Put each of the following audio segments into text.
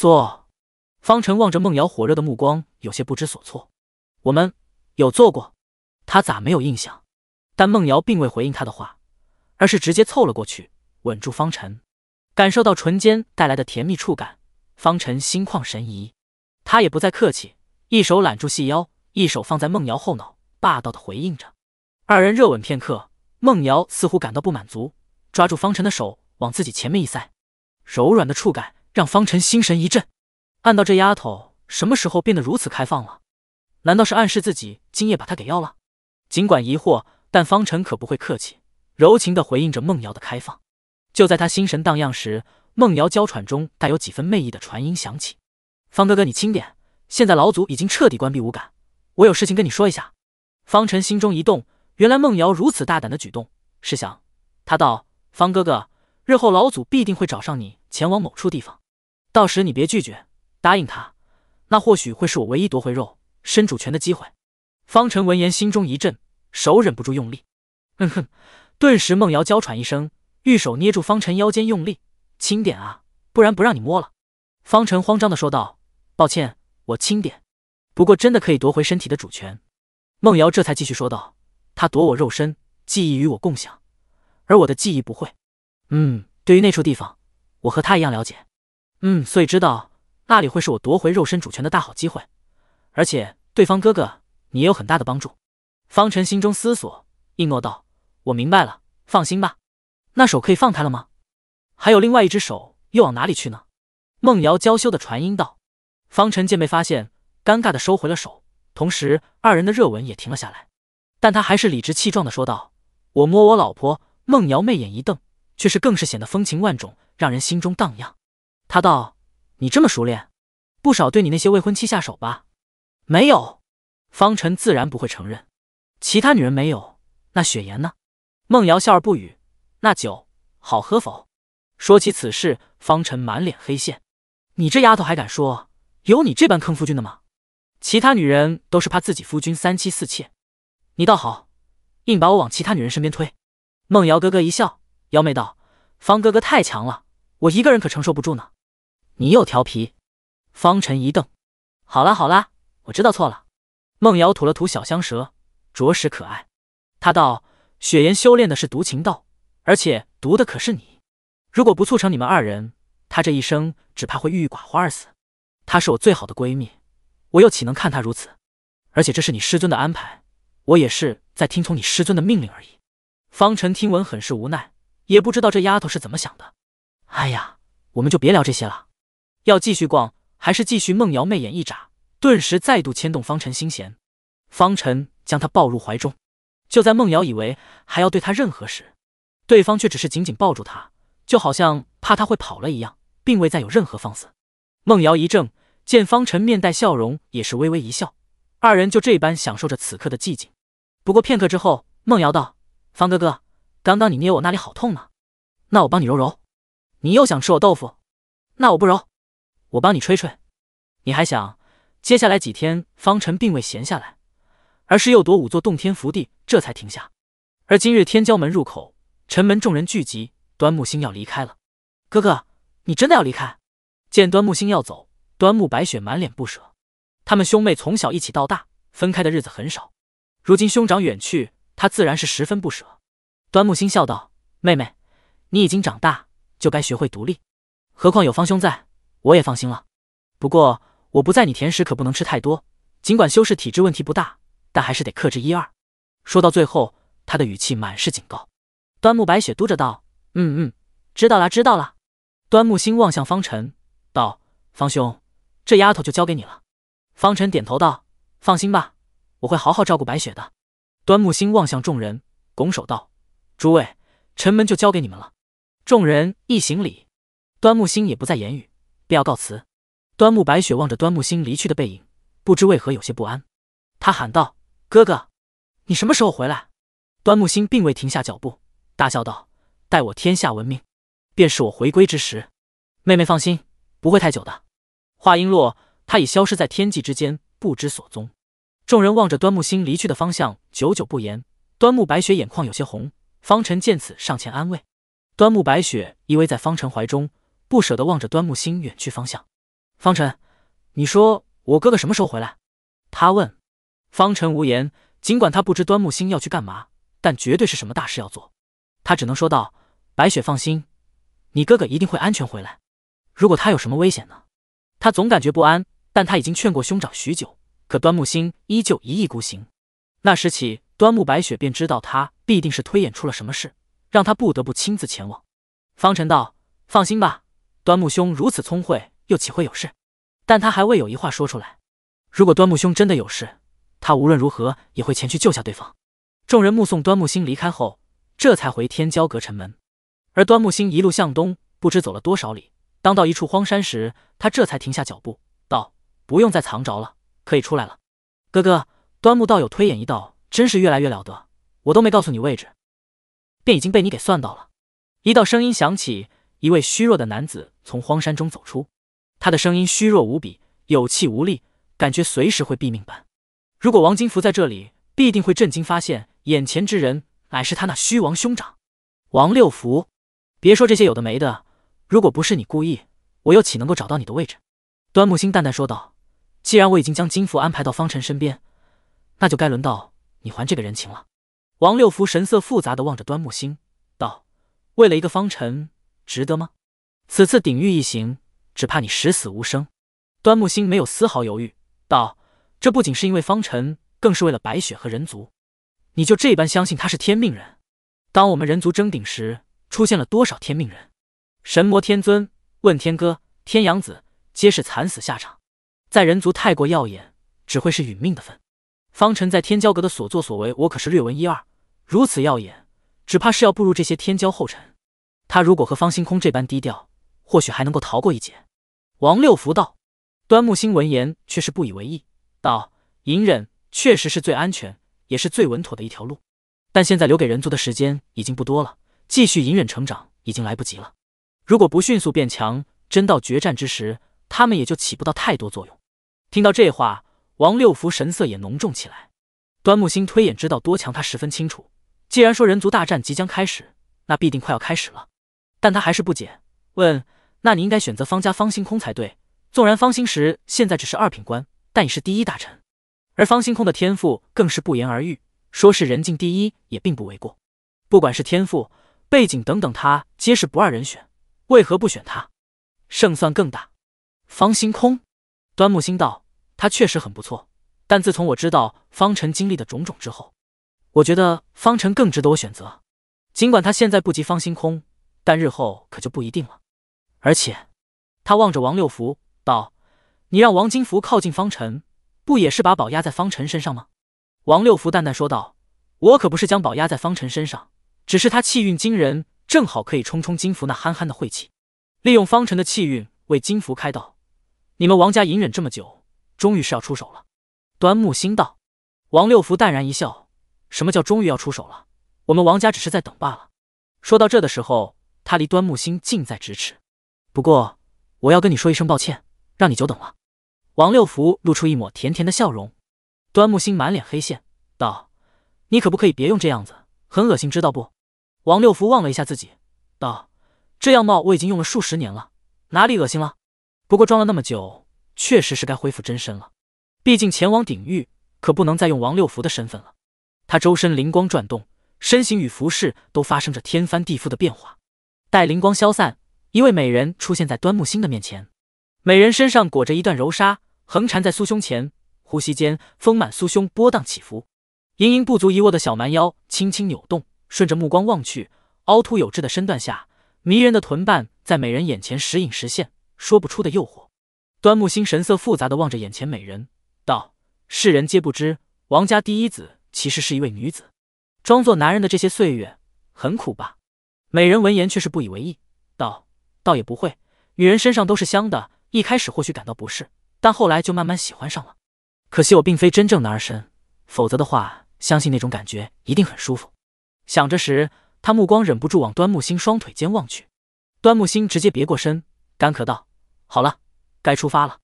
做，方辰望着孟瑶火热的目光，有些不知所措。我们有做过，他咋没有印象？但孟瑶并未回应他的话，而是直接凑了过去，稳住方辰。感受到唇间带来的甜蜜触感，方辰心旷神怡。他也不再客气，一手揽住细腰，一手放在孟瑶后脑，霸道的回应着。二人热吻片刻，孟瑶似乎感到不满足，抓住方辰的手往自己前面一塞，柔软的触感。让方辰心神一震，按道这丫头什么时候变得如此开放了？难道是暗示自己今夜把她给要了？尽管疑惑，但方辰可不会客气，柔情的回应着孟瑶的开放。就在他心神荡漾时，孟瑶娇喘中带有几分媚意的传音响起：“方哥哥，你轻点。现在老祖已经彻底关闭五感，我有事情跟你说一下。”方辰心中一动，原来孟瑶如此大胆的举动。是想，他道：“方哥哥，日后老祖必定会找上你，前往某处地方。”到时你别拒绝，答应他，那或许会是我唯一夺回肉身主权的机会。方辰闻言心中一震，手忍不住用力。嗯哼，顿时孟瑶娇喘一声，玉手捏住方辰腰间用力，轻点啊，不然不让你摸了。方辰慌张的说道：“抱歉，我轻点。不过真的可以夺回身体的主权。”孟瑶这才继续说道：“他夺我肉身，记忆与我共享，而我的记忆不会。嗯，对于那处地方，我和他一样了解。”嗯，所以知道那里会是我夺回肉身主权的大好机会，而且对方哥哥你也有很大的帮助。方辰心中思索，应诺道：“我明白了，放心吧。”那手可以放开了吗？还有另外一只手又往哪里去呢？孟瑶娇羞的传音道。方辰见被发现，尴尬的收回了手，同时二人的热吻也停了下来。但他还是理直气壮的说道：“我摸我老婆。”孟瑶媚眼一瞪，却是更是显得风情万种，让人心中荡漾。他道：“你这么熟练，不少对你那些未婚妻下手吧？”“没有。”方辰自然不会承认。其他女人没有，那雪颜呢？孟瑶笑而不语。“那酒好喝否？”说起此事，方辰满脸黑线：“你这丫头还敢说，有你这般坑夫君的吗？其他女人都是怕自己夫君三妻四妾，你倒好，硬把我往其他女人身边推。”孟瑶咯咯一笑，妖媚道：“方哥哥太强了，我一个人可承受不住呢。”你又调皮，方辰一瞪。好啦好啦，我知道错了。孟瑶吐了吐小香舌，着实可爱。她道：“雪颜修炼的是毒情道，而且毒的可是你。如果不促成你们二人，她这一生只怕会郁郁寡欢而死。她是我最好的闺蜜，我又岂能看她如此？而且这是你师尊的安排，我也是在听从你师尊的命令而已。”方辰听闻很是无奈，也不知道这丫头是怎么想的。哎呀，我们就别聊这些了。要继续逛，还是继续？梦瑶媚眼一眨，顿时再度牵动方辰心弦。方辰将她抱入怀中。就在梦瑶以为还要对他任何时，对方却只是紧紧抱住她，就好像怕她会跑了一样，并未再有任何放肆。梦瑶一怔，见方辰面带笑容，也是微微一笑。二人就这般享受着此刻的寂静。不过片刻之后，梦瑶道：“方哥哥，刚刚你捏我那里好痛呢，那我帮你揉揉。你又想吃我豆腐，那我不揉。”我帮你吹吹，你还想？接下来几天，方辰并未闲下来，而是又夺五座洞天福地，这才停下。而今日天骄门入口，城门众人聚集，端木星要离开了。哥哥，你真的要离开？见端木星要走，端木白雪满脸不舍。他们兄妹从小一起到大，分开的日子很少。如今兄长远去，他自然是十分不舍。端木星笑道：“妹妹，你已经长大，就该学会独立。何况有方兄在。”我也放心了，不过我不在，你甜食可不能吃太多。尽管修饰体质问题不大，但还是得克制一二。说到最后，他的语气满是警告。端木白雪嘟着道：“嗯嗯，知道啦，知道啦。”端木星望向方辰，道：“方兄，这丫头就交给你了。”方辰点头道：“放心吧，我会好好照顾白雪的。”端木星望向众人，拱手道：“诸位，城门就交给你们了。”众人一行礼，端木星也不再言语。便要告辞，端木白雪望着端木星离去的背影，不知为何有些不安。他喊道：“哥哥，你什么时候回来？”端木星并未停下脚步，大笑道：“待我天下闻名，便是我回归之时。”妹妹放心，不会太久的。话音落，他已消失在天际之间，不知所踪。众人望着端木星离去的方向，久久不言。端木白雪眼眶有些红，方辰见此上前安慰。端木白雪依偎在方辰怀中。不舍得望着端木星远去方向，方辰，你说我哥哥什么时候回来？他问。方辰无言，尽管他不知端木星要去干嘛，但绝对是什么大事要做。他只能说道：“白雪放心，你哥哥一定会安全回来。如果他有什么危险呢？他总感觉不安。但他已经劝过兄长许久，可端木星依旧一意孤行。那时起，端木白雪便知道他必定是推演出了什么事，让他不得不亲自前往。”方辰道：“放心吧。”端木兄如此聪慧，又岂会有事？但他还未有一话说出来。如果端木兄真的有事，他无论如何也会前去救下对方。众人目送端木星离开后，这才回天骄阁城门。而端木星一路向东，不知走了多少里。当到一处荒山时，他这才停下脚步，道：“不用再藏着了，可以出来了。”哥哥，端木道友推演一道，真是越来越了得。我都没告诉你位置，便已经被你给算到了。一道声音响起。一位虚弱的男子从荒山中走出，他的声音虚弱无比，有气无力，感觉随时会毙命般。如果王金福在这里，必定会震惊发现眼前之人乃是他那虚王兄长王六福。别说这些有的没的，如果不是你故意，我又岂能够找到你的位置？端木星淡淡说道：“既然我已经将金福安排到方辰身边，那就该轮到你还这个人情了。”王六福神色复杂的望着端木星，道：“为了一个方辰。”值得吗？此次鼎玉一行，只怕你十死无生。端木星没有丝毫犹豫，道：“这不仅是因为方辰，更是为了白雪和人族。你就这般相信他是天命人？当我们人族争鼎时，出现了多少天命人？神魔天尊、问天哥、天阳子，皆是惨死下场。在人族太过耀眼，只会是殒命的份。方辰在天骄阁的所作所为，我可是略闻一二。如此耀眼，只怕是要步入这些天骄后尘。”他如果和方星空这般低调，或许还能够逃过一劫。王六福道，端木星闻言却是不以为意，道：“隐忍确实是最安全，也是最稳妥的一条路。但现在留给人族的时间已经不多了，继续隐忍成长已经来不及了。如果不迅速变强，真到决战之时，他们也就起不到太多作用。”听到这话，王六福神色也浓重起来。端木星推演之道多强，他十分清楚。既然说人族大战即将开始，那必定快要开始了。但他还是不解，问：“那你应该选择方家方星空才对。纵然方星石现在只是二品官，但已是第一大臣。而方星空的天赋更是不言而喻，说是人境第一也并不为过。不管是天赋、背景等等，他皆是不二人选。为何不选他？胜算更大。”方星空，端木星道：“他确实很不错，但自从我知道方辰经历的种种之后，我觉得方辰更值得我选择。尽管他现在不及方星空。”但日后可就不一定了。而且，他望着王六福道：“你让王金福靠近方辰，不也是把宝压在方辰身上吗？”王六福淡淡说道：“我可不是将宝压在方辰身上，只是他气运惊人，正好可以冲冲金福那憨憨的晦气，利用方辰的气运为金福开道。你们王家隐忍这么久，终于是要出手了。”端木心道。王六福淡然一笑：“什么叫终于要出手了？我们王家只是在等罢了。”说到这的时候。他离端木星近在咫尺，不过我要跟你说一声抱歉，让你久等了。王六福露出一抹甜甜的笑容，端木星满脸黑线，道：“你可不可以别用这样子，很恶心，知道不？”王六福望了一下自己，道：“这样貌我已经用了数十年了，哪里恶心了？不过装了那么久，确实是该恢复真身了。毕竟前往鼎域，可不能再用王六福的身份了。”他周身灵光转动，身形与服饰都发生着天翻地覆的变化。待灵光消散，一位美人出现在端木星的面前。美人身上裹着一段柔纱，横缠在苏胸前，呼吸间，丰满酥胸波荡起伏，盈盈不足一握的小蛮腰轻轻扭动。顺着目光望去，凹凸有致的身段下，迷人的臀瓣在美人眼前时隐时现，说不出的诱惑。端木星神色复杂的望着眼前美人，道：“世人皆不知，王家第一子其实是一位女子。装作男人的这些岁月，很苦吧？”美人闻言却是不以为意，道：“倒也不会，女人身上都是香的。一开始或许感到不适，但后来就慢慢喜欢上了。可惜我并非真正男儿身，否则的话，相信那种感觉一定很舒服。”想着时，他目光忍不住往端木星双腿间望去。端木星直接别过身，干咳道：“好了，该出发了。”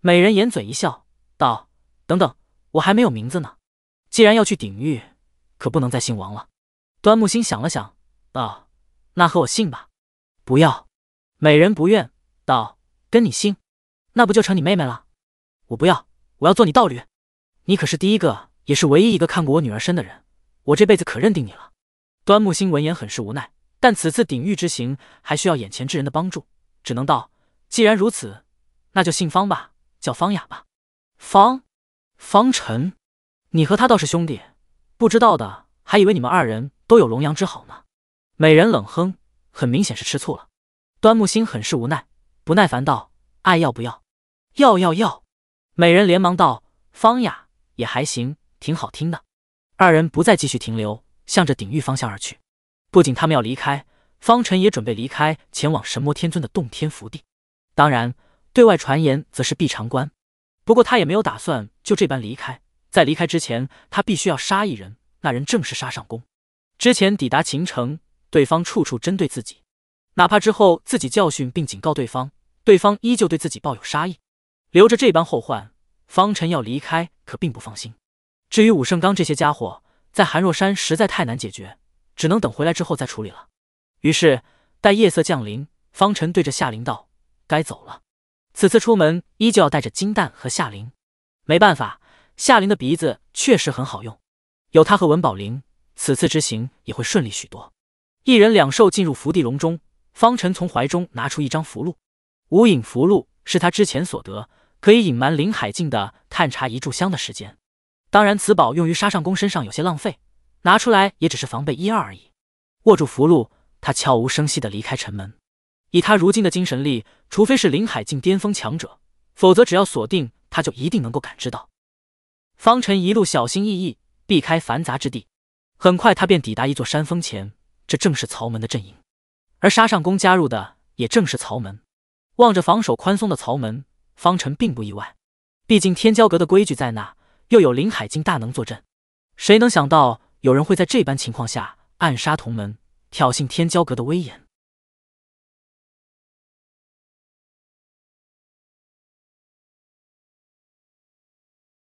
美人掩嘴一笑，道：“等等，我还没有名字呢。既然要去鼎玉，可不能再姓王了。”端木星想了想，道：那和我姓吧，不要。美人不愿道，跟你姓，那不就成你妹妹了？我不要，我要做你道侣。你可是第一个，也是唯一一个看过我女儿身的人，我这辈子可认定你了。端木星闻言很是无奈，但此次鼎玉之行还需要眼前之人的帮助，只能道：既然如此，那就姓方吧，叫方雅吧。方方辰，你和他倒是兄弟，不知道的还以为你们二人都有龙阳之好呢。美人冷哼，很明显是吃醋了。端木心很是无奈，不耐烦道：“爱要不要？要要要。”美人连忙道：“方雅也还行，挺好听的。”二人不再继续停留，向着鼎域方向而去。不仅他们要离开，方辰也准备离开，前往神魔天尊的洞天福地。当然，对外传言则是闭长关。不过他也没有打算就这般离开，在离开之前，他必须要杀一人。那人正是沙上宫。之前抵达秦城。对方处处针对自己，哪怕之后自己教训并警告对方，对方依旧对自己抱有杀意，留着这般后患，方辰要离开可并不放心。至于武胜刚这些家伙，在韩若山实在太难解决，只能等回来之后再处理了。于是，待夜色降临，方辰对着夏琳道：“该走了。”此次出门依旧要带着金蛋和夏琳。没办法，夏琳的鼻子确实很好用，有他和文宝玲，此次之行也会顺利许多。一人两兽进入伏地笼中，方辰从怀中拿出一张符箓，无影符箓是他之前所得，可以隐瞒林海境的探查一炷香的时间。当然，此宝用于沙上公身上有些浪费，拿出来也只是防备一二而已。握住符箓，他悄无声息的离开城门。以他如今的精神力，除非是林海境巅峰强者，否则只要锁定他就一定能够感知到。方辰一路小心翼翼，避开繁杂之地，很快他便抵达一座山峰前。这正是曹门的阵营，而沙上宫加入的也正是曹门。望着防守宽松的曹门，方辰并不意外，毕竟天骄阁的规矩在那，又有林海境大能坐镇，谁能想到有人会在这般情况下暗杀同门，挑衅天骄阁的威严？